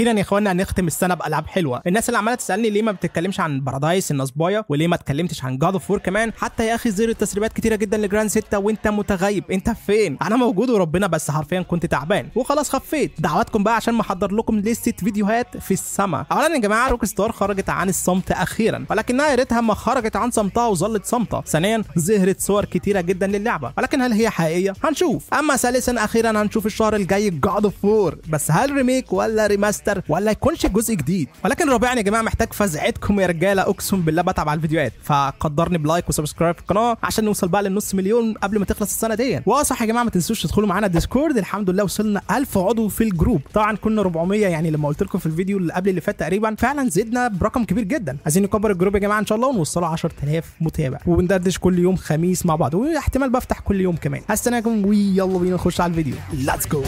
واخيرا يا اخوانا هنختم السنه بالعاب حلوه الناس اللي عماله تسالني ليه ما بتتكلمش عن بارادايس النصبايه وليه ما اتكلمتش عن جاد اوف وور كمان حتى يا اخي زيرو تسريبات كتيره جدا لجراند 6 وانت متغيب انت فين انا موجود وربنا بس حرفيا كنت تعبان وخلاص خفيت دعواتكم بقى عشان محضر لكم لسته فيديوهات في السما اولا يا جماعه روك ستار خرجت عن الصمت اخيرا ولكنها يا ريتها ما خرجت عن صمتها وظلت صامته ثانيا ظهرت صور كتيره جدا للعبه ولكن هل هي حقيقيه هنشوف اما ثالثا اخيرا هنشوف الشهر الجاي جاد اوف بس هل ريميك ولا ريماستر اكتر ولا يكونش جزء جديد ولكن رابعا يعني يا جماعه محتاج فزعتكم يا رجاله اقسم بالله بتعب على الفيديوهات فقدرني بلايك وسبسكرايب في القناه عشان نوصل بقى للنص مليون قبل ما تخلص السنه دي واه يا جماعه ما تنسوش تدخلوا معانا الديسكورد الحمد لله وصلنا 1000 عضو في الجروب طبعا كنا 400 يعني لما قلت لكم في الفيديو اللي قبل اللي فات تقريبا فعلا زدنا برقم كبير جدا عايزين نكبر الجروب يا جماعه ان شاء الله ونوصله 10000 متابع وبندردش كل يوم خميس مع بعض واحتمال بفتح كل يوم كمان هستناكم ويلا بينا نخش على الفيديو ليتس جو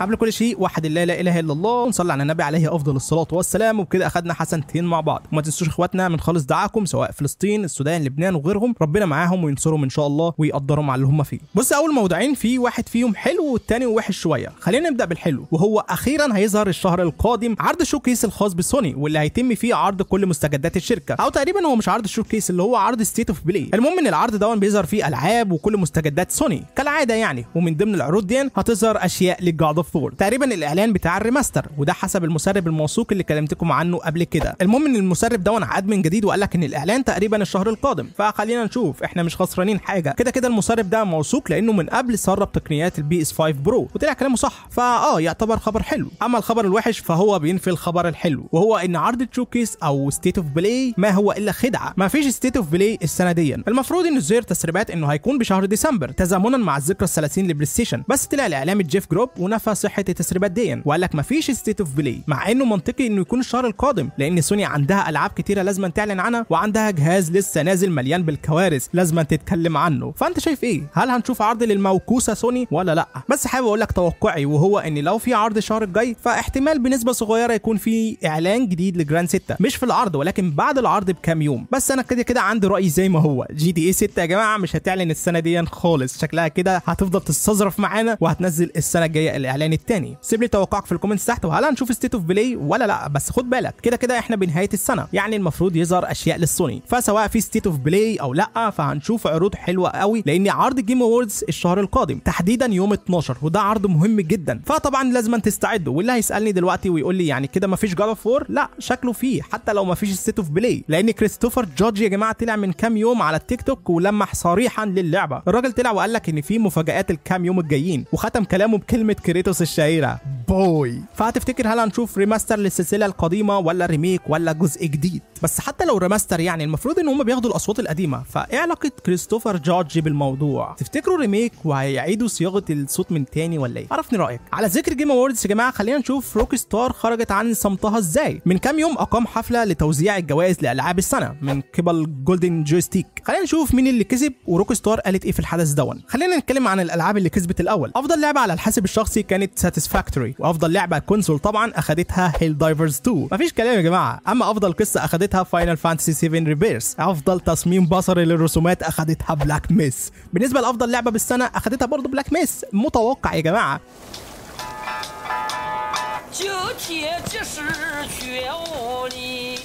قبل كل شيء وحد الله لا اله الا الله ونصلي على النبي عليه افضل الصلاه والسلام وبكده اخذنا حسنتين مع بعض وما تنسوش اخواتنا من خالص دعاكم سواء فلسطين السودان لبنان وغيرهم ربنا معاهم وينصرهم ان شاء الله ويقدرهم على اللي هم فيه بص اول موضوعين في واحد فيهم حلو والتاني وحش شويه خلينا نبدا بالحلو وهو اخيرا هيظهر الشهر القادم عرض شوكيس الخاص بسوني واللي هيتم فيه عرض كل مستجدات الشركه او تقريبا هو مش عرض شوكيس اللي هو عرض ستيت اوف بلاي المهم ان العرض ده بيظهر فيه العاب وكل مستجدات سوني كالعاده يعني ومن ضمن العروض دي هتظهر اشياء للجعده الثور تقريبا الاعلان بتاع الريماستر وده حسب المسرب الموثوق اللي كلمتكم عنه قبل كده المهم ان المسرب ده عاد من جديد وقال لك ان الاعلان تقريبا الشهر القادم فخلينا نشوف احنا مش خسرانين حاجه كده كده المسرب ده موثوق لانه من قبل سرب تقنيات البي اس 5 برو وطلع كلامه صح فاه يعتبر خبر حلو اما الخبر الوحش فهو بينفي الخبر الحلو وهو ان عرض تشوكيس او ستيت اوف بلاي ما هو الا خدعه ما فيش ستيت اوف بلاي السنه دي المفروض ان الزير تسريبات انه هيكون بشهر ديسمبر تزامنا مع الذكرى 30 لبلاي ستيشن بس طلع الاعلام جيف جروب ونفى صحه التسريبات دي وقال لك مفيش ستيت اوف بلاي مع انه منطقي انه يكون الشهر القادم لان سوني عندها العاب كتيره لازم تعلن عنها وعندها جهاز لسه نازل مليان بالكوارث لازم تتكلم عنه فانت شايف ايه هل هنشوف عرض للموكوسه سوني ولا لا بس حابب اقول لك توقعي وهو ان لو في عرض الشهر الجاي فاحتمال بنسبه صغيره يكون في اعلان جديد لجراند 6 مش في العرض ولكن بعد العرض بكام يوم بس انا كده كده عندي راي زي ما هو جي دي اي 6 يا جماعه مش هتعلن السنه دي خالص شكلها كده هتفضل تستظرف معانا وهتنزل السنه الجايه الاعلان الكائن يعني الثاني سيب لي توقعك في الكومنتس تحت وهل هنشوف ستيت اوف بلاي ولا لا بس خد بالك كده كده احنا بنهايه السنه يعني المفروض يظهر اشياء للسوني فسواء في ستيت اوف بلاي او لا فهنشوف عروض حلوه قوي لان عرض جيم اووردز الشهر القادم تحديدا يوم 12 وده عرض مهم جدا فطبعا لازم تستعدوا واللي هيسالني دلوقتي ويقول لي يعني كده مفيش جاد اوف وور لا شكله فيه حتى لو مفيش ستيت اوف بلاي لان كريستوفر جورج يا جماعه طلع من كام يوم على التيك توك ولمح صريحا للعبه الراجل طلع وقال لك ان في مفاجات الكام يوم الجايين وختم كلامه بكلمه كريتوس القصص الشهيره بوي فهتفتكر هل هنشوف ريماستر للسلسله القديمه ولا ريميك ولا جزء جديد بس حتى لو ريماستر يعني المفروض ان هم بياخدوا الاصوات القديمه فايه علاقه كريستوفر جورج بالموضوع تفتكروا ريميك وهيعيدوا صياغه الصوت من تاني ولا ايه عرفني رايك على ذكر جيم اووردز يا جماعه خلينا نشوف روك ستار خرجت عن صمتها ازاي من كام يوم اقام حفله لتوزيع الجوائز لالعاب السنه من قبل جولدن جويستيك خلينا نشوف مين اللي كسب وروك ستار قالت ايه في الحدث دون خلينا نتكلم عن الالعاب اللي كسبت الاول افضل لعبه على الحاسب الشخصي كانت كانت ساتسفاكتوري وافضل لعبه كونسول طبعا اخدتها هيل دايفرز 2 مفيش كلام يا جماعه اما افضل قصه اخدتها فاينل فانتسي 7 ريبيرس افضل تصميم بصري للرسومات اخدتها بلاك ميس بالنسبه لافضل لعبه بالسنه اخدتها برضه بلاك ميس متوقع يا جماعه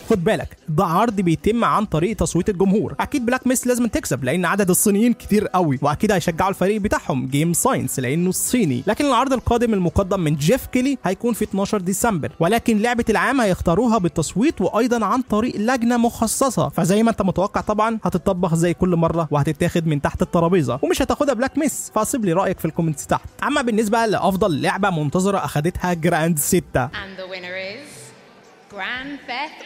خد بالك ده عرض بيتم عن طريق تصويت الجمهور اكيد بلاك ميس لازم تكسب لان عدد الصينيين كتير قوي واكيد هيشجعوا الفريق بتاعهم جيم ساينس لانه الصيني لكن العرض القادم المقدم من جيف كيلي هيكون في 12 ديسمبر ولكن لعبه العام هيختاروها بالتصويت وايضا عن طريق لجنه مخصصه فزي ما انت متوقع طبعا هتطبخ زي كل مره وهتتاخد من تحت الترابيزه ومش هتاخدها بلاك ميس فاصيب لي رايك في الكومنتس تحت اما بالنسبه لافضل لعبه منتظره اخذتها جراند Rosita. And the winner is. جراند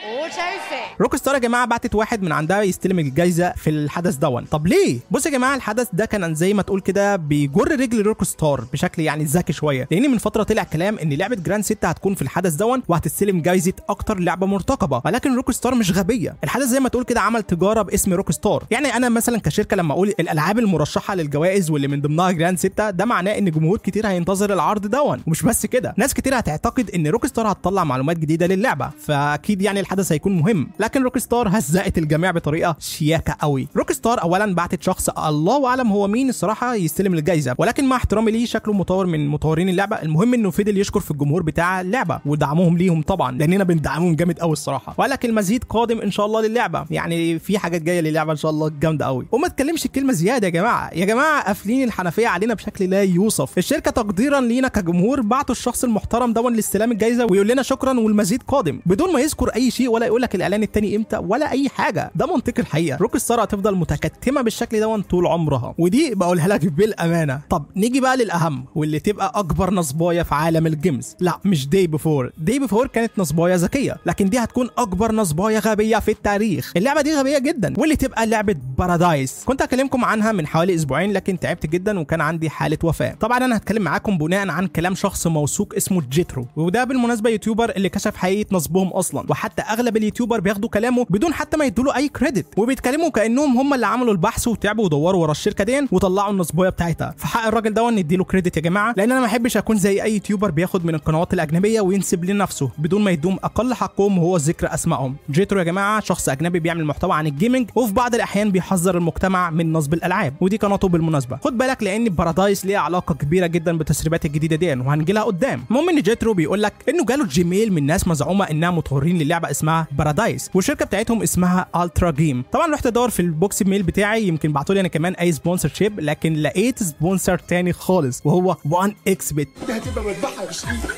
اوتو روك ستار يا جماعه بعتت واحد من عندها يستلم الجايزه في الحدث دون طب ليه بص يا جماعه الحدث ده كان زي ما تقول كده بيجر رجل روك ستار بشكل يعني ذكي شويه لان من فتره طلع كلام ان لعبه جراند 6 هتكون في الحدث دون وهتستلم جايزه اكتر لعبه مرتقبه ولكن روك ستار مش غبيه الحدث زي ما تقول كده عمل تجاره باسم روك ستار يعني انا مثلا كشركه لما اقول الالعاب المرشحه للجوائز واللي من ضمنها جراند 6 ده معناه ان جمهور كتير هينتظر العرض دون ومش بس كده ناس كتير هتعتقد ان روك ستار هتطلع معلومات جديده للعبه فاكيد يعني الحدث هيكون مهم لكن روك ستار هزقت الجميع بطريقه شياكه قوي روك ستار اولا بعتت شخص الله اعلم هو مين الصراحه يستلم الجائزه ولكن مع احترامي ليه شكله مطور من مطورين اللعبه المهم انه فضل يشكر في الجمهور بتاع اللعبه ودعمهم ليهم طبعا لاننا بندعمهم جامد قوي الصراحه ولكن المزيد قادم ان شاء الله للعبه يعني في حاجات جايه للعبه ان شاء الله جامده قوي وما اتكلمش الكلمه زياده يا جماعه يا جماعه قافلين الحنفيه علينا بشكل لا يوصف الشركه تقديرا لينا كجمهور بعتوا الشخص المحترم دون لاستلام الجائزه ويقول لنا شكرا والمزيد قادم بدون ما يذكر اي شيء ولا يقول لك الاعلان التاني امتى ولا اي حاجه ده منطق الحقيقه روكي ستار هتفضل متكتمه بالشكل ده طول عمرها ودي بقولها لك بالامانه طب نيجي بقى للاهم واللي تبقى اكبر نصبايه في عالم الجيمز لا مش دي بيفور دي بيفور كانت نصبايه ذكيه لكن دي هتكون اكبر نصبايه غبيه في التاريخ اللعبه دي غبيه جدا واللي تبقى لعبه بارادايس كنت هكلمكم عنها من حوالي اسبوعين لكن تعبت جدا وكان عندي حاله وفاه طبعا انا هتكلم معاكم بناء عن كلام شخص موثوق اسمه جيترو وده بالمناسبه يوتيوبر اللي كشف حقيقه نصبايه بهم اصلا وحتى اغلب اليوتيوبر بياخدوا كلامه بدون حتى ما يدوا اي كريدت وبيتكلموا كانهم هم اللي عملوا البحث وتعبوا ودوروا ورا الشركه دي وطلعوا النصبويه بتاعتها فحق الراجل ده نديله كريدت يا جماعه لان انا ما احبش اكون زي اي يوتيوبر بياخد من القنوات الاجنبيه وينسب لنفسه بدون ما يدوم اقل حقهم وهو ذكر اسمائهم جيترو يا جماعه شخص اجنبي بيعمل محتوى عن الجيمنج وفي بعض الاحيان بيحذر المجتمع من نصب الالعاب ودي قناته بالمناسبه خد بالك لان بارادايس ليها علاقه كبيره جدا بالتسريبات الجديده دي وهنجي لها قدام المهم ان جيترو بيقول لك انه جاله جيميل من ناس مزعومه انها انها مطورين للعبه اسمها بارادايس والشركه بتاعتهم اسمها الترا جيم طبعا رحت ادور في البوكس ميل بتاعي يمكن بعتوا لي انا كمان اي سبونسر شيب لكن لقيت سبونسر تاني خالص وهو وان اكس بت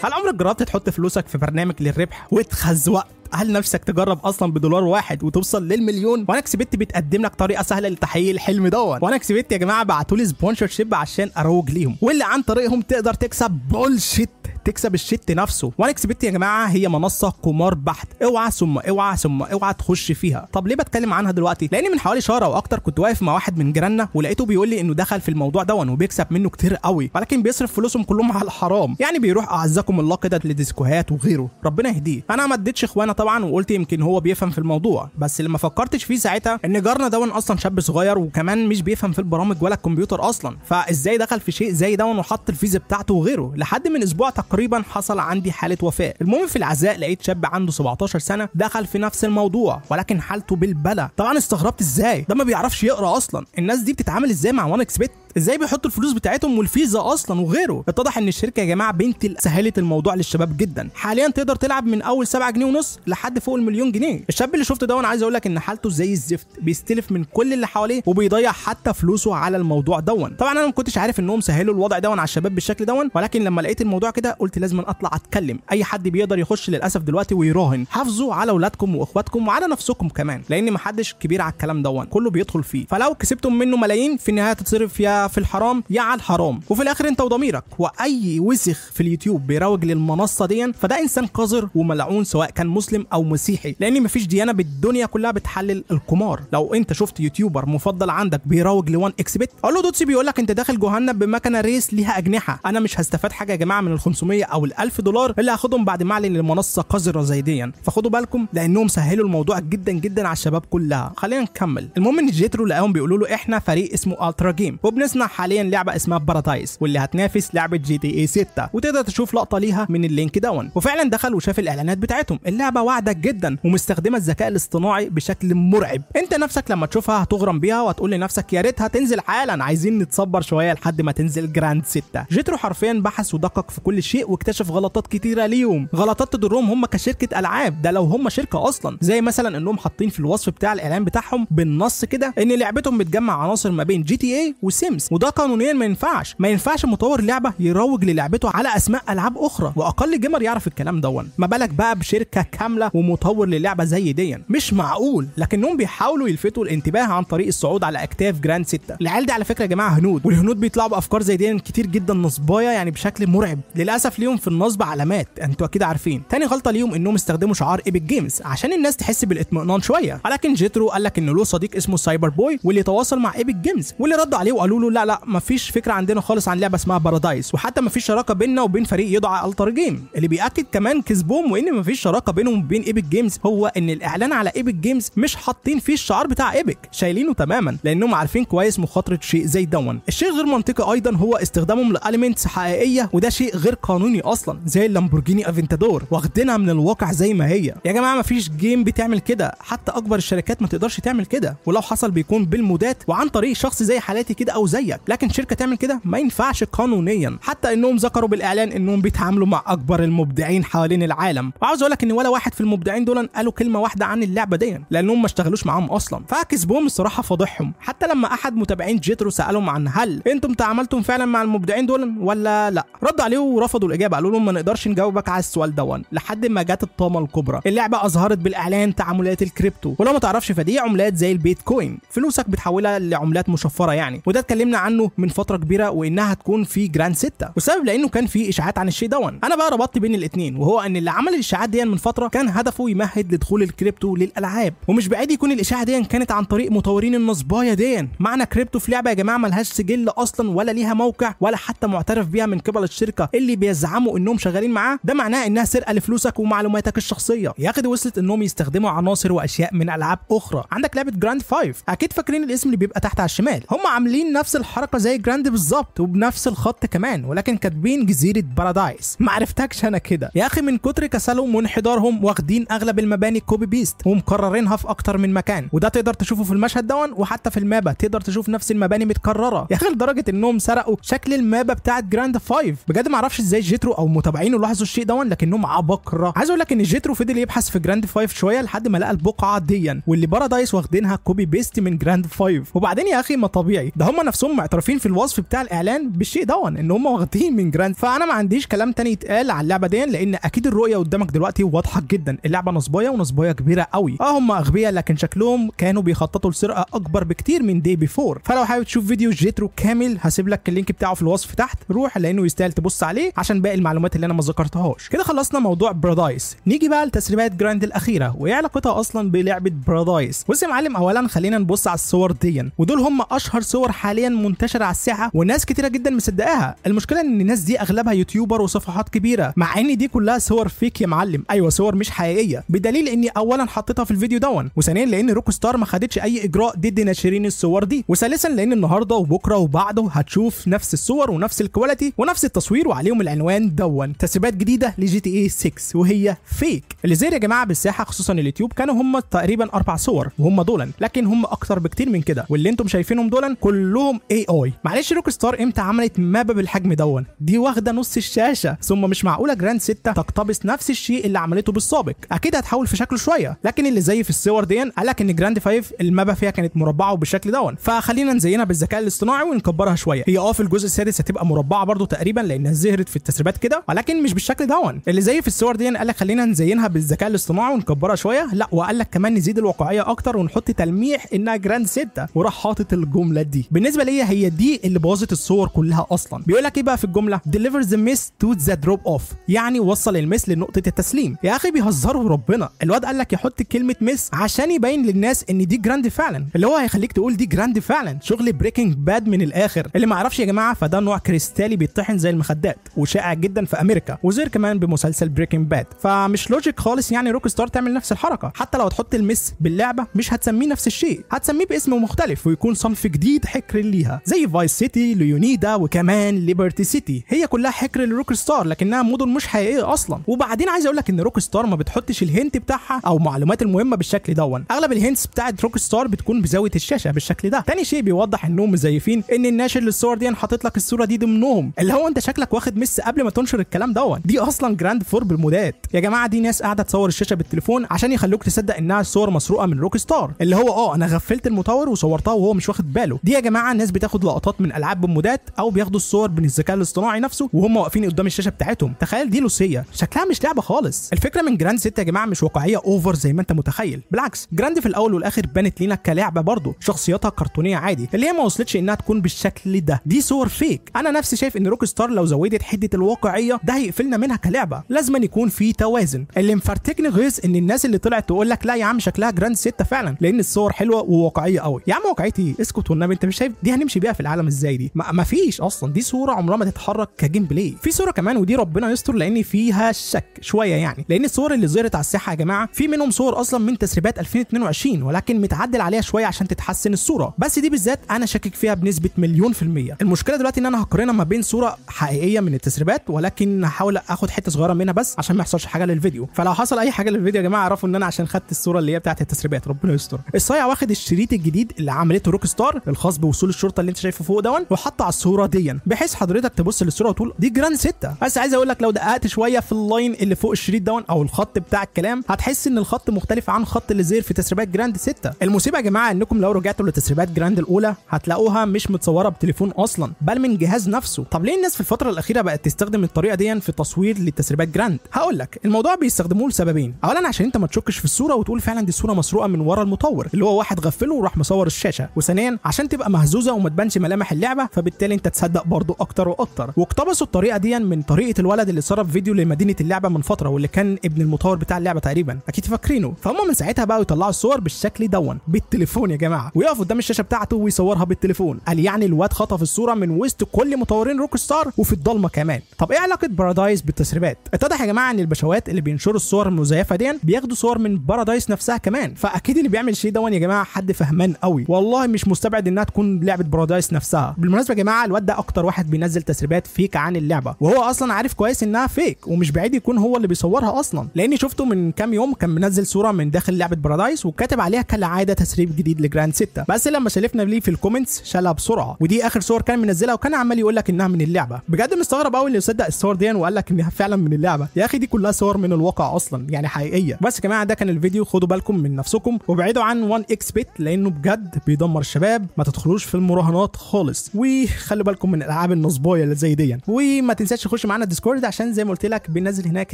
هل عمرك جربت تحط فلوسك في برنامج للربح وتخزوقت هل نفسك تجرب اصلا بدولار واحد وتوصل للمليون وانا كسبت بتقدم لك طريقه سهله لتحقيق الحلم دوت وانا كسبت يا جماعه بعتوا لي سبونشر شيب عشان اروج ليهم واللي عن طريقهم تقدر تكسب بولشيت تكسب الشت نفسه وانا كسبت يا جماعه هي منصه قمار بحت اوعى ثم اوعى ثم اوعى تخش فيها طب ليه بتكلم عنها دلوقتي لان من حوالي شهر او اكتر كنت واقف مع واحد من جيراننا ولقيته بيقول لي انه دخل في الموضوع دون وبيكسب منه كتير قوي ولكن بيصرف فلوسهم كلهم على الحرام يعني بيروح اعزكم الله كده لديسكوهات وغيره ربنا يهديه انا ما اديتش اخوانا طبعا وقلت يمكن هو بيفهم في الموضوع بس اللي ما فكرتش فيه ساعتها ان جارنا دون اصلا شاب صغير وكمان مش بيفهم في البرامج ولا الكمبيوتر اصلا فازاي دخل في شيء زي دون وحط الفيزا بتاعته وغيره لحد من اسبوع تقريبا حصل عندي حاله وفاه المهم في العزاء لقيت شاب عنده 17 سنه دخل في نفس الموضوع ولكن حالته بالبلا طبعا استغربت ازاي ده ما بيعرفش يقرا اصلا الناس دي بتتعامل ازاي مع وان اكسبت ازاي بيحطوا الفلوس بتاعتهم والفيزا اصلا وغيره اتضح ان الشركه يا جماعه بنت سهلت الموضوع للشباب جدا حاليا تقدر تلعب من اول 7 جنيه ونص لحد فوق المليون جنيه الشاب اللي شفته ده عايز اقول لك ان حالته زي الزفت بيستلف من كل اللي حواليه وبيضيع حتى فلوسه على الموضوع دون طبعا انا ما كنتش عارف انهم سهلوا الوضع دون على الشباب بالشكل دون ولكن لما لقيت الموضوع كده قلت لازم اطلع اتكلم اي حد بيقدر يخش للاسف دلوقتي ويراهن حافظوا على اولادكم واخواتكم وعلى نفسكم كمان لان محدش كبير على الكلام دون كله بيدخل فيه فلو كسبتم منه ملايين في النهايه تتصرف فيها في الحرام يا على الحرام وفي الاخر انت وضميرك واي وسخ في اليوتيوب بيروج للمنصه دي فده انسان قذر وملعون سواء كان مسلم او مسيحي لان مفيش ديانه بالدنيا كلها بتحلل القمار لو انت شفت يوتيوبر مفضل عندك بيروج لوان اكس بيت اقول له دوتسي بيقول لك انت داخل جهنم بمكنه ريس ليها اجنحه انا مش هستفاد حاجه يا جماعه من ال 500 او ال 1000 دولار اللي هاخدهم بعد ما اعلن المنصه قذره زي دي فخدوا بالكم لانهم سهلوا الموضوع جدا جدا على الشباب كلها خلينا نكمل المهم ان جيترو لقاهم بيقولوا له احنا فريق اسمه الترا جيم وبن بتصنع حاليا لعبه اسمها بارادايس واللي هتنافس لعبه جي تي اي 6 وتقدر تشوف لقطه ليها من اللينك دون وفعلا دخل وشاف الاعلانات بتاعتهم اللعبه واعده جدا ومستخدمه الذكاء الاصطناعي بشكل مرعب انت نفسك لما تشوفها هتغرم بيها وهتقول لنفسك يا ريتها تنزل حالا عايزين نتصبر شويه لحد ما تنزل جراند 6 جيترو حرفيا بحث ودقق في كل شيء واكتشف غلطات كتيره ليهم غلطات تضرهم هم كشركه العاب ده لو هم شركه اصلا زي مثلا انهم حاطين في الوصف بتاع الاعلان بتاعهم بالنص كده ان لعبتهم بتجمع عناصر ما بين جي تي اي وسيمز جيمز وده قانونيا ما ينفعش ما ينفعش مطور لعبه يروج للعبته على اسماء العاب اخرى واقل جيمر يعرف الكلام دون ما بالك بقى بشركه كامله ومطور للعبه زي دي مش معقول لكنهم بيحاولوا يلفتوا الانتباه عن طريق الصعود على اكتاف جراند 6 العيال دي على فكره يا جماعه هنود والهنود بيطلعوا بافكار زي دي كتير جدا نصبايه يعني بشكل مرعب للاسف ليهم في النصب علامات انتوا اكيد عارفين تاني غلطه ليهم انهم استخدموا شعار ايبك جيمز عشان الناس تحس بالاطمئنان شويه ولكن جيترو قال لك انه له صديق اسمه سايبر بوي واللي تواصل مع ايبك جيمز واللي ردوا عليه وقالوا له لا لا مفيش فكره عندنا خالص عن لعبه اسمها بارادايس وحتى مفيش شراكه بيننا وبين فريق يدعى التر جيم اللي بياكد كمان كسبهم وان مفيش شراكه بينهم وبين ايبك جيمز هو ان الاعلان على ايبك جيمز مش حاطين فيه الشعار بتاع ايبك شايلينه تماما لانهم عارفين كويس مخاطره شيء زي دون الشيء غير منطقي ايضا هو استخدامهم لاليمنتس حقيقيه وده شيء غير قانوني اصلا زي اللامبورجيني افنتادور واخدينها من الواقع زي ما هي يا جماعه مفيش جيم بتعمل كده حتى اكبر الشركات ما تقدرش تعمل كده ولو حصل بيكون بالمودات وعن طريق شخص زي حالاتي كده او زي زيك لكن شركه تعمل كده ما ينفعش قانونيا حتى انهم ذكروا بالاعلان انهم بيتعاملوا مع اكبر المبدعين حوالين العالم وعاوز اقول لك ان ولا واحد في المبدعين دول قالوا كلمه واحده عن اللعبه دي لانهم ما اشتغلوش معاهم اصلا فكسبهم الصراحه فضحهم حتى لما احد متابعين جيترو سالهم عن هل انتم تعاملتم فعلا مع المبدعين دول ولا لا رد عليه ورفضوا الاجابه قالوا لهم ما نقدرش نجاوبك على السؤال دون لحد ما جت الطامه الكبرى اللعبه اظهرت بالاعلان تعاملات الكريبتو ولو ما تعرفش فدي عملات زي البيتكوين فلوسك بتحولها لعملات مشفره يعني وده اتكلمنا اتكلمنا عنه من فتره كبيره وانها هتكون في جراند 6 والسبب لانه كان في اشاعات عن الشيء دون انا بقى ربطت بين الاثنين وهو ان اللي عمل الاشاعات دي من فتره كان هدفه يمهد لدخول الكريبتو للالعاب ومش بعيد يكون الاشاعه دي كانت عن طريق مطورين النصبايه دي معنى كريبتو في لعبه يا جماعه ملهاش سجل اصلا ولا ليها موقع ولا حتى معترف بيها من قبل الشركه اللي بيزعموا انهم شغالين معاه ده معناه انها سرقه لفلوسك ومعلوماتك الشخصيه يا اخي وصلت انهم يستخدموا عناصر واشياء من العاب اخرى عندك لعبه جراند 5 اكيد فاكرين الاسم اللي بيبقى تحت على الشمال هم عاملين نفس الحركه زي جراند بالظبط وبنفس الخط كمان ولكن كاتبين جزيره بارادايس ما عرفتكش انا كده يا اخي من كتر كسلهم وانحدارهم واخدين اغلب المباني كوبي بيست ومكررينها في اكتر من مكان وده تقدر تشوفه في المشهد دون وحتى في المابا تقدر تشوف نفس المباني متكرره يا اخي لدرجه انهم سرقوا شكل المابا بتاعه جراند 5 بجد ما اعرفش ازاي جيترو او متابعينه لاحظوا الشيء دون لكنهم عبقره عايز اقول لك ان جيترو فضل يبحث في جراند 5 شويه لحد ما لقى البقعه دي واللي بارادايس واخدينها كوبي بيست من جراند 5 وبعدين يا اخي ما طبيعي ده هم نفسهم هم معترفين في الوصف بتاع الاعلان بالشيء دون ان هم واخدين من جراند فانا ما عنديش كلام تاني يتقال على اللعبه دي لان اكيد الرؤيه قدامك دلوقتي واضحه جدا اللعبه نصبايه ونصبايه كبيره قوي اه هم اغبياء لكن شكلهم كانوا بيخططوا لسرقه اكبر بكتير من دي بيفور فلو حابب تشوف فيديو جيترو كامل هسيب لك اللينك بتاعه في الوصف تحت روح لانه يستاهل تبص عليه عشان باقي المعلومات اللي انا ما ذكرتهاش كده خلصنا موضوع برادايس نيجي بقى لتسريبات جراند الاخيره وايه علاقتها اصلا بلعبه برادايس بص يا معلم اولا خلينا نبص على الصور دي ودول هم اشهر صور حاليا منتشره على الساحه وناس كتيره جدا مصدقاها المشكله ان الناس دي اغلبها يوتيوبر وصفحات كبيره مع ان دي كلها صور فيك يا معلم ايوه صور مش حقيقيه بدليل اني اولا حطيتها في الفيديو دون وثانيا لان روك ستار ما خدتش اي اجراء ضد ناشرين الصور دي وثالثا لان النهارده وبكره وبعده هتشوف نفس الصور ونفس الكواليتي ونفس التصوير وعليهم العنوان دون تسريبات جديده لجي تي اي 6 وهي فيك اللي زير يا جماعه بالساحه خصوصا اليوتيوب كانوا هم تقريبا اربع صور وهم دولا لكن هم اكتر بكتير من كده واللي انتم شايفينهم دولا كلهم اي اي معلش روك ستار امتى عملت مابا بالحجم دون دي واخده نص الشاشه ثم مش معقوله جراند 6 تقتبس نفس الشيء اللي عملته بالسابق اكيد هتحول في شكله شويه لكن اللي زي في الصور دي قالك ان جراند 5 المابا فيها كانت مربعه وبالشكل دون فخلينا نزينها بالذكاء الاصطناعي ونكبرها شويه هي اه في الجزء السادس هتبقى مربعه برده تقريبا لانها ظهرت في التسريبات كده ولكن مش بالشكل دون اللي زي في الصور دي قالك خلينا نزينها بالذكاء الاصطناعي ونكبرها شويه لا وقالك كمان نزيد الواقعيه اكتر ونحط تلميح انها جراند 6 وراح حاطط الجمله دي بالنسبه العمليه هي دي اللي بوظت الصور كلها اصلا بيقول لك ايه بقى في الجمله deliver the miss to the drop off يعني وصل المس لنقطه التسليم يا اخي بيهزروا ربنا الواد قال لك يحط كلمه مس عشان يبين للناس ان دي جراند فعلا اللي هو هيخليك تقول دي جراند فعلا شغل بريكنج باد من الاخر اللي ما اعرفش يا جماعه فده نوع كريستالي بيتطحن زي المخدات وشائع جدا في امريكا وزير كمان بمسلسل بريكنج باد فمش لوجيك خالص يعني روك ستار تعمل نفس الحركه حتى لو هتحط المس باللعبه مش هتسميه نفس الشيء هتسميه باسم مختلف ويكون صنف جديد حكر اللي عليها زي فايس سيتي ليونيدا وكمان ليبرتي سيتي هي كلها حكر لروك ستار لكنها مدن مش حقيقيه اصلا وبعدين عايز اقول لك ان روك ستار ما بتحطش الهنت بتاعها او معلومات المهمه بالشكل دون اغلب الهنتس بتاعت روك ستار بتكون بزاويه الشاشه بالشكل ده تاني شيء بيوضح انهم مزيفين ان الناشر للصور دي حاطط لك الصوره دي ضمنهم اللي هو انت شكلك واخد مس قبل ما تنشر الكلام دون دي اصلا جراند فور بالمودات يا جماعه دي ناس قاعده تصور الشاشه بالتليفون عشان يخلوك تصدق انها صور مسروقه من روك ستار اللي هو اه انا غفلت المطور وصورتها وهو مش واخد باله دي يا جماعه ناس ناس بتاخد لقطات من العاب بمودات او بياخدوا الصور من الذكاء الاصطناعي نفسه وهم واقفين قدام الشاشه بتاعتهم تخيل دي لوسيه شكلها مش لعبه خالص الفكره من جراند 6 يا جماعه مش واقعيه اوفر زي ما انت متخيل بالعكس جراند في الاول والاخر بانت لينا كلعبه برضه شخصياتها كرتونيه عادي اللي هي ما وصلتش انها تكون بالشكل ده دي صور فيك انا نفسي شايف ان روك ستار لو زودت حده الواقعيه ده هيقفلنا منها كلعبه لازم يكون في توازن اللي مفرتكني غيظ ان الناس اللي طلعت تقول لك لا يا عم شكلها جراند 6 فعلا لان الصور حلوه وواقعيه قوي يا عم واقعيتي إيه؟ اسكت والنبي انت مش شايف دي هنمشي بيها في العالم ازاي دي ما فيش اصلا دي صوره عمرها ما تتحرك كجيم بلاي في صوره كمان ودي ربنا يستر لان فيها شك شويه يعني لان الصور اللي ظهرت على الساحه يا جماعه في منهم صور اصلا من تسريبات 2022 ولكن متعدل عليها شويه عشان تتحسن الصوره بس دي بالذات انا شاكك فيها بنسبه مليون في الميه المشكله دلوقتي ان انا هقارنها ما بين صوره حقيقيه من التسريبات ولكن هحاول اخد حته صغيره منها بس عشان ما يحصلش حاجه للفيديو فلو حصل اي حاجه للفيديو يا جماعه اعرفوا ان انا عشان خدت الصوره اللي هي بتاعت التسريبات ربنا يستر الصايع واخد الشريط الجديد اللي عملته روك ستار الخاص بوصول الشرطه الشرطه اللي انت شايفه فوق دون وحطه على الصوره دي بحيث حضرتك تبص للصوره وتقول دي جراند 6 بس عايز اقول لك لو دققت شويه في اللاين اللي فوق الشريط دون او الخط بتاع الكلام هتحس ان الخط مختلف عن خط الزير في تسريبات جراند 6 المصيبه يا جماعه انكم لو رجعتوا لتسريبات جراند الاولى هتلاقوها مش متصوره بتليفون اصلا بل من جهاز نفسه طب ليه الناس في الفتره الاخيره بقت تستخدم الطريقه دي في تصوير لتسريبات جراند هقول لك الموضوع بيستخدموه لسببين اولا عشان انت ما تشكش في الصوره وتقول فعلا دي الصوره مسروقه من ورا المطور اللي هو واحد غفله وراح مصور الشاشه وثانيا عشان تبقى مهزوزه وما تبانش ملامح اللعبه فبالتالي انت تصدق برضه اكتر واكتر واقتبسوا الطريقه دي من طريقه الولد اللي صرف فيديو لمدينه اللعبه من فتره واللي كان ابن المطور بتاع اللعبه تقريبا اكيد فاكرينه فهم من ساعتها بقى يطلعوا الصور بالشكل دون بالتليفون يا جماعه ويقف قدام الشاشه بتاعته ويصورها بالتليفون قال يعني الواد خطف الصوره من وسط كل مطورين روك ستار وفي الضلمه كمان طب ايه علاقه بارادايس بالتسريبات اتضح يا جماعه ان البشوات اللي بينشروا الصور المزيفه دي بياخدوا صور من بارادايس نفسها كمان فاكيد اللي بيعمل الشيء دون يا جماعه حد فهمان قوي والله مش مستبعد انها تكون لعبه لعبه بارادايس نفسها بالمناسبه يا جماعه الواد ده اكتر واحد بينزل تسريبات فيك عن اللعبه وهو اصلا عارف كويس انها فيك ومش بعيد يكون هو اللي بيصورها اصلا لاني شفته من كام يوم كان منزل صوره من داخل لعبه بارادايس وكاتب عليها كالعاده تسريب جديد لجراند 6 بس لما شالفنا ليه في الكومنتس شالها بسرعه ودي اخر صور كان منزلها وكان عمال يقول لك انها من اللعبه بجد مستغرب قوي اللي يصدق الصور دي وقال لك انها فعلا من اللعبه يا اخي دي كلها صور من الواقع اصلا يعني حقيقيه بس يا جماعه ده كان الفيديو خدوا بالكم من نفسكم وابعدوا عن 1 اكس بيت لانه بجد بيدمر الشباب ما تدخلوش في المراهنات خالص وخلوا بالكم من الالعاب النصبايه اللي زي دي وما تنساش تخش معانا الديسكورد عشان زي ما قلت لك بننزل هناك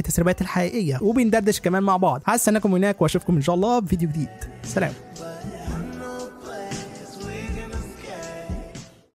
التسريبات الحقيقيه وبندردش كمان مع بعض هستناكم هناك واشوفكم ان شاء الله فيديو جديد سلام